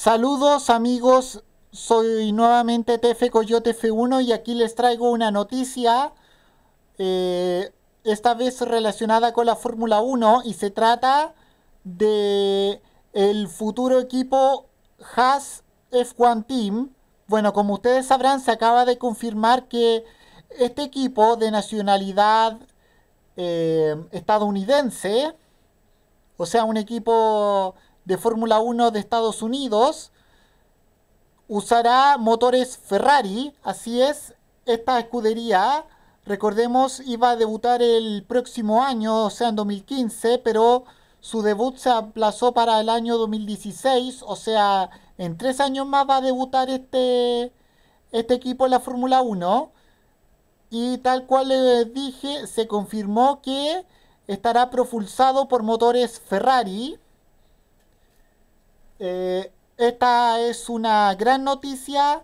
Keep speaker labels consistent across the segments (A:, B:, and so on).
A: Saludos amigos, soy nuevamente TF Coyote F1 y aquí les traigo una noticia, eh, esta vez relacionada con la Fórmula 1 y se trata de el futuro equipo Haas F1 Team. Bueno, como ustedes sabrán, se acaba de confirmar que este equipo de nacionalidad eh, estadounidense, o sea, un equipo de Fórmula 1 de Estados Unidos usará motores Ferrari. Así es, esta escudería, recordemos, iba a debutar el próximo año, o sea, en 2015, pero su debut se aplazó para el año 2016, o sea, en tres años más va a debutar este, este equipo en la Fórmula 1. Y tal cual les dije, se confirmó que estará propulsado por motores Ferrari. Eh, esta es una gran noticia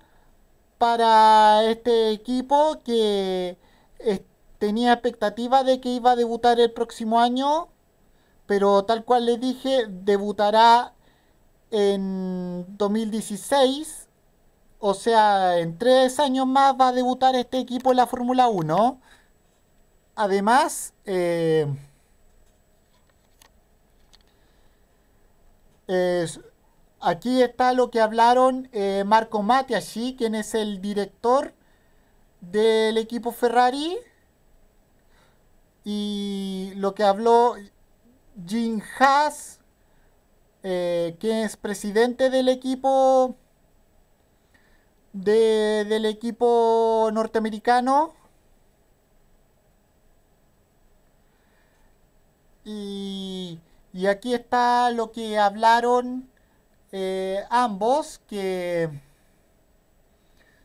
A: para este equipo que eh, tenía expectativa de que iba a debutar el próximo año, pero tal cual le dije, debutará en 2016, o sea, en tres años más va a debutar este equipo en la Fórmula 1. Además, eh, es, Aquí está lo que hablaron eh, Marco mate quien es el director del equipo Ferrari. Y lo que habló Jim Haas, eh, quien es presidente del equipo del equipo norteamericano. y aquí está lo que hablaron eh, ambos que,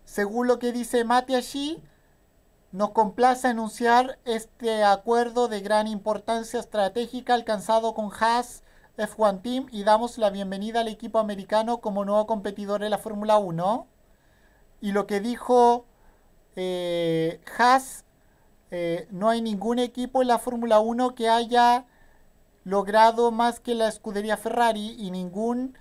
A: según lo que dice Mati allí, nos complace anunciar este acuerdo de gran importancia estratégica alcanzado con Haas F1 Team y damos la bienvenida al equipo americano como nuevo competidor en la Fórmula 1. Y lo que dijo eh, Haas, eh, no hay ningún equipo en la Fórmula 1 que haya logrado más que la escudería Ferrari y ningún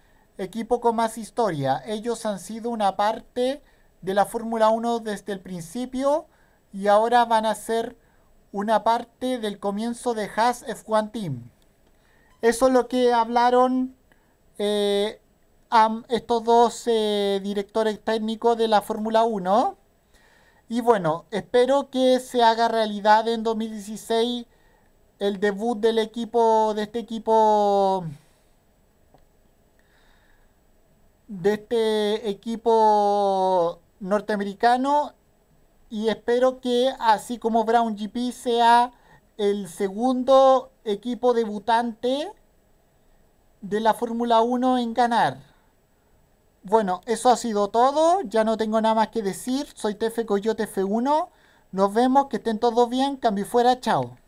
A: equipo con más historia. Ellos han sido una parte de la Fórmula 1 desde el principio y ahora van a ser una parte del comienzo de Haas F1 Team. Eso es lo que hablaron eh, estos dos eh, directores técnicos de la Fórmula 1. Y bueno, espero que se haga realidad en 2016 el debut del equipo, de este equipo de este equipo norteamericano y espero que así como Brown GP sea el segundo equipo debutante de la Fórmula 1 en ganar. Bueno, eso ha sido todo, ya no tengo nada más que decir, soy TF Coyote F1, nos vemos, que estén todos bien, cambio fuera, chao.